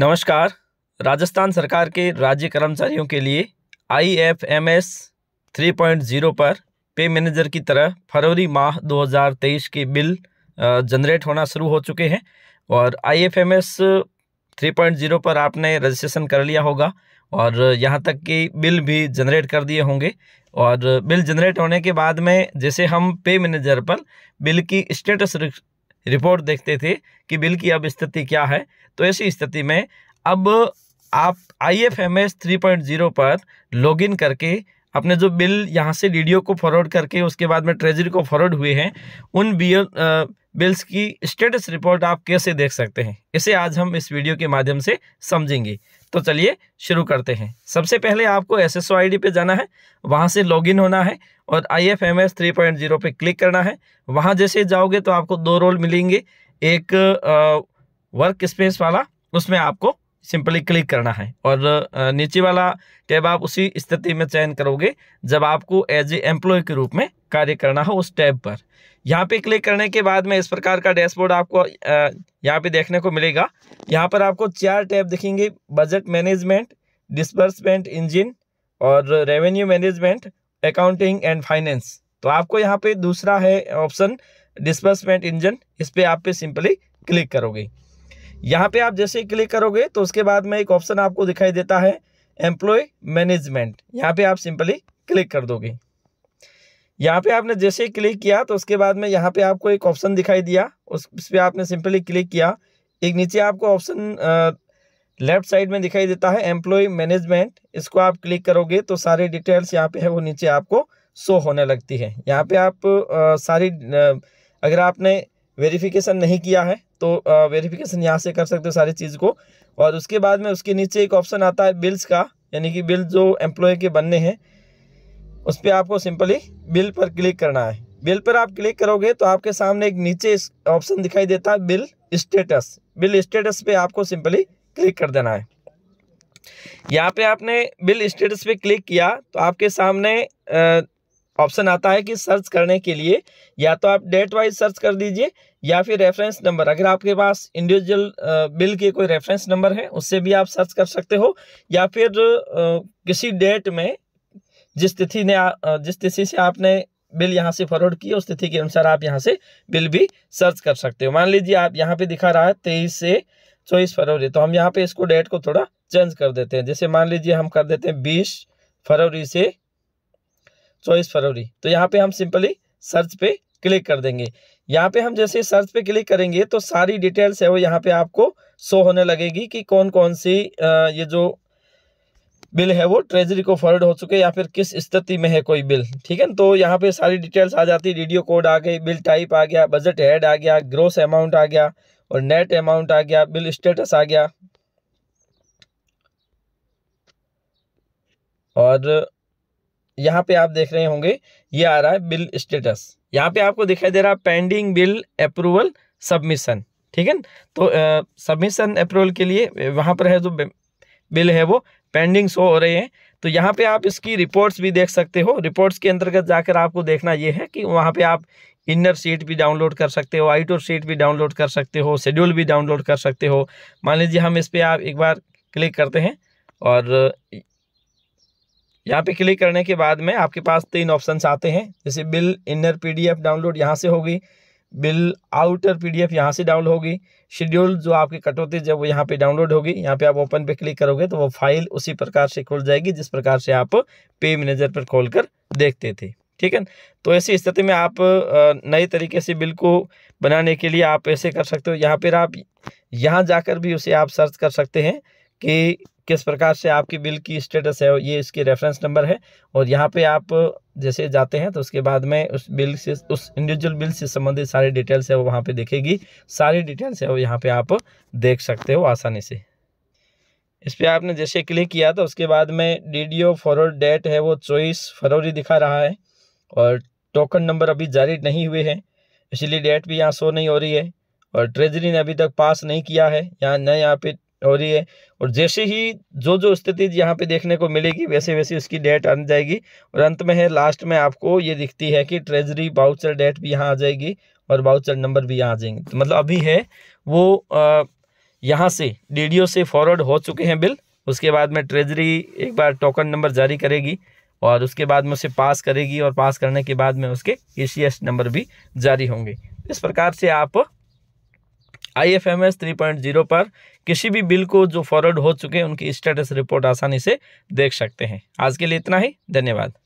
नमस्कार राजस्थान सरकार के राज्य कर्मचारियों के लिए I F M S three point zero पर पे मैनेजर की तरह फरवरी माह 2023 के बिल जनरेट होना शुरू हो चुके हैं और I F M S three point zero पर आपने रजिस्ट्रेशन कर लिया होगा और यहाँ तक कि बिल भी जनरेट कर दिए होंगे और बिल जनरेट होने के बाद में जैसे हम पे मैनेजर पर बिल की स्टेटस रिपोर्ट देखते थे कि बिल की अब स्थिति क्या है तो ऐसी स्थिति में अब आप I F M S three point zero पर लॉगिन करके अपने जो बिल यहाँ से डी को फॉरवर्ड करके उसके बाद में ट्रेजरी को फॉरवर्ड हुए हैं उन बिल बिल्स की स्टेटस रिपोर्ट आप कैसे देख सकते हैं इसे आज हम इस वीडियो के माध्यम से समझेंगे तो चलिए शुरू करते हैं सबसे पहले आपको एस एस पे जाना है वहाँ से लॉगिन होना है और I F M S three point zero पर क्लिक करना है वहाँ जैसे जाओगे तो आपको दो रोल मिलेंगे एक वर्क स्पेस वाला उसमें आपको सिंपली क्लिक करना है और नीचे वाला टैब आप उसी स्थिति में चयन करोगे जब आपको एज ए एम्प्लॉय के रूप में कार्य करना हो उस टैब पर यहाँ पे क्लिक करने के बाद में इस प्रकार का डैशबोर्ड आपको यहाँ पे देखने को मिलेगा यहाँ पर आपको चार टैब दिखेंगे बजट मैनेजमेंट डिसबर्समेंट इंजिन और revenue management accounting and finance तो आपको यहाँ पे दूसरा है ऑप्शन डिस्बर्समेंट इंजन इस पर आप पे सिंपली क्लिक करोगे यहाँ पे आप जैसे क्लिक करोगे तो उसके बाद में एक ऑप्शन आपको दिखाई देता है एम्प्लॉय मैनेजमेंट यहाँ पे आप सिंपली क्लिक कर दोगे यहाँ पे आपने जैसे क्लिक किया तो उसके बाद में यहाँ पे आपको एक ऑप्शन दिखाई दिया उस पर आपने सिंपली क्लिक किया एक नीचे आपको ऑप्शन लेफ्ट साइड में दिखाई देता है एम्प्लॉय मैनेजमेंट इसको आप क्लिक करोगे तो सारे डिटेल्स यहाँ पे है वो नीचे आपको शो होने लगती है यहाँ पे आप आ, सारी आ, अगर आपने वेरिफिकेशन नहीं किया है तो वेरिफिकेशन यहाँ से कर सकते हो सारी चीज़ को और उसके बाद में उसके नीचे एक ऑप्शन आता है बिल्स का यानी कि बिल जो एम्प्लॉय के बनने हैं उस पर आपको सिंपली बिल पर क्लिक करना है बिल पर आप क्लिक करोगे तो आपके सामने एक नीचे ऑप्शन दिखाई देता है बिल स्टेटस बिल स्टेटस पे आपको सिंपली क्लिक कर देना है यहाँ पे आपने बिल स्टेटस पे क्लिक किया तो आपके सामने ऑप्शन आता है कि सर्च करने के लिए या तो आप डेट वाइज सर्च कर दीजिए या फिर रेफरेंस नंबर अगर आपके पास इंडिविजुअल बिल के कोई रेफरेंस नंबर है उससे भी आप सर्च कर सकते हो या फिर किसी डेट में जिस तिथि ने जिस तिथि से आपने बिल यहाँ से फॉरवर्ड किया उस तिथि के अनुसार आप यहाँ से बिल भी सर्च कर सकते हो मान लीजिए आप यहाँ पर दिखा रहा है तेईस से चौबीस फरवरी तो हम यहाँ पे इसको डेट को थोड़ा चेंज कर देते हैं जैसे मान लीजिए हम कर देते हैं बीस फरवरी से चौबीस फरवरी तो यहाँ पे हम सिंपली सर्च पे क्लिक कर देंगे यहाँ पे हम जैसे सर्च पे क्लिक करेंगे तो सारी डिटेल्स है वो यहाँ पे आपको शो होने लगेगी कि कौन कौन सी ये जो बिल है वो ट्रेजरी को फॉरवर्ड हो चुके या फिर किस स्थिति में है कोई बिल ठीक है तो यहाँ पे सारी डिटेल्स आ जाती है वीडियो कोड आ गई बिल टाइप आ गया बजट हेड आ गया ग्रोस अमाउंट आ गया और नेट अमाउंट आ गया बिल स्टेटस आ गया और यहाँ पे आप देख रहे होंगे ये आ रहा है बिल स्टेटस यहाँ पे आपको दिखाई दे रहा है पेंडिंग बिल अप्रूवल सबमिशन ठीक है तो सबमिशन अप्रूवल के लिए वहाँ पर है जो बिल है वो पेंडिंग शो हो रहे हैं तो यहाँ पे आप इसकी रिपोर्ट्स भी देख सकते हो रिपोर्ट्स के अंतर्गत जाकर आपको देखना ये है कि वहाँ पे आप इनर सीट भी डाउनलोड कर सकते हो आइटोर सीट भी डाउनलोड कर सकते हो शेड्यूल भी डाउनलोड कर सकते हो मान लीजिए हम इस पर आप एक बार क्लिक करते हैं और यहाँ पे क्लिक करने के बाद में आपके पास तीन ऑप्शन आते हैं जैसे बिल इनर पीडीएफ डाउनलोड यहाँ से होगी बिल आउटर पीडीएफ यहाँ से डाउनलोड होगी शेड्यूल जो आपकी कटौती जब वो यहाँ पे डाउनलोड होगी यहाँ पे आप ओपन पे क्लिक करोगे तो वो फाइल उसी प्रकार से खुल जाएगी जिस प्रकार से आप पे मैनेजर पर खोल कर देखते थे ठीक है तो ऐसी स्थिति में आप नए तरीके से बिल को बनाने के लिए आप ऐसे कर सकते हो यहाँ पर आप यहाँ जाकर भी उसे आप सर्च कर सकते हैं कि किस प्रकार से आपकी बिल की स्टेटस है ये इसकी रेफरेंस नंबर है और यहाँ पे आप जैसे जाते हैं तो उसके बाद में उस बिल से उस इंडिविजुअल बिल से संबंधित सारी डिटेल्स है वो वहाँ पे देखेगी सारी डिटेल्स है वो यहाँ पे आप देख सकते हो आसानी से इस पर आपने जैसे क्लिक किया तो उसके बाद में D D O forward date है वो चौबीस फरवरी दिखा रहा है और टोकन नंबर अभी जारी नहीं हुए हैं इसलिए डेट भी यहाँ शो नहीं हो रही है और ट्रेजरी ने अभी तक पास नहीं किया है यहाँ न यहाँ पे और ये और जैसे ही जो जो स्थिति यहाँ पे देखने को मिलेगी वैसे वैसे उसकी डेट आ जाएगी और अंत में है लास्ट में आपको ये दिखती है कि ट्रेजरी बाउचर डेट भी यहाँ आ जाएगी और बाउचर नंबर भी यहाँ आ जाएंगे तो मतलब अभी है वो यहाँ से डी से फॉरवर्ड हो चुके हैं बिल उसके बाद में ट्रेजरी एक बार टोकन नंबर जारी करेगी और उसके बाद में उसे पास करेगी और पास करने के बाद में उसके ए नंबर भी जारी होंगे इस प्रकार से आप I F M S three point zero पर किसी भी बिल को जो फॉरवर्ड हो चुके हैं उनकी स्टेटस रिपोर्ट आसानी से देख सकते हैं आज के लिए इतना ही धन्यवाद